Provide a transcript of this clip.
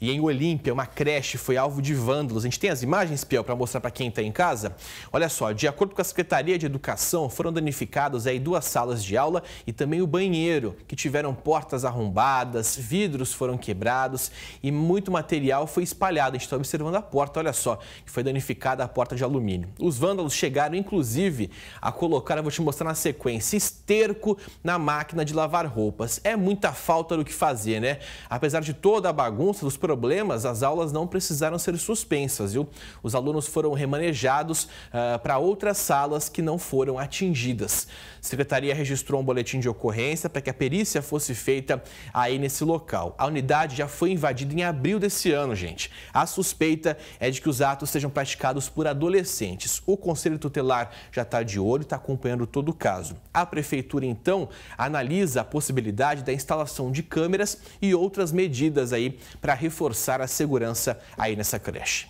E em Olímpia, uma creche foi alvo de vândalos. A gente tem as imagens, Piel, para mostrar para quem está em casa? Olha só, de acordo com a Secretaria de Educação, foram danificados aí duas salas de aula e também o banheiro, que tiveram portas arrombadas, vidros foram quebrados e muito material foi espalhado. A gente está observando a porta, olha só, que foi danificada a porta de alumínio. Os vândalos chegaram, inclusive, a colocar, eu vou te mostrar na sequência, esterco na máquina de lavar roupas. É muita falta do que fazer, né? Apesar de toda a bagunça dos problemas, as aulas não precisaram ser suspensas, viu? Os alunos foram remanejados uh, para outras salas que não foram atingidas. A secretaria registrou um boletim de ocorrência para que a perícia fosse feita aí nesse local. A unidade já foi invadida em abril desse ano, gente. A suspeita é de que os atos sejam praticados por adolescentes. O Conselho Tutelar já está de olho, e está acompanhando todo o caso. A prefeitura, então, analisa a possibilidade da instalação de câmeras e outras medidas aí para reforçar reforçar a segurança aí nessa creche.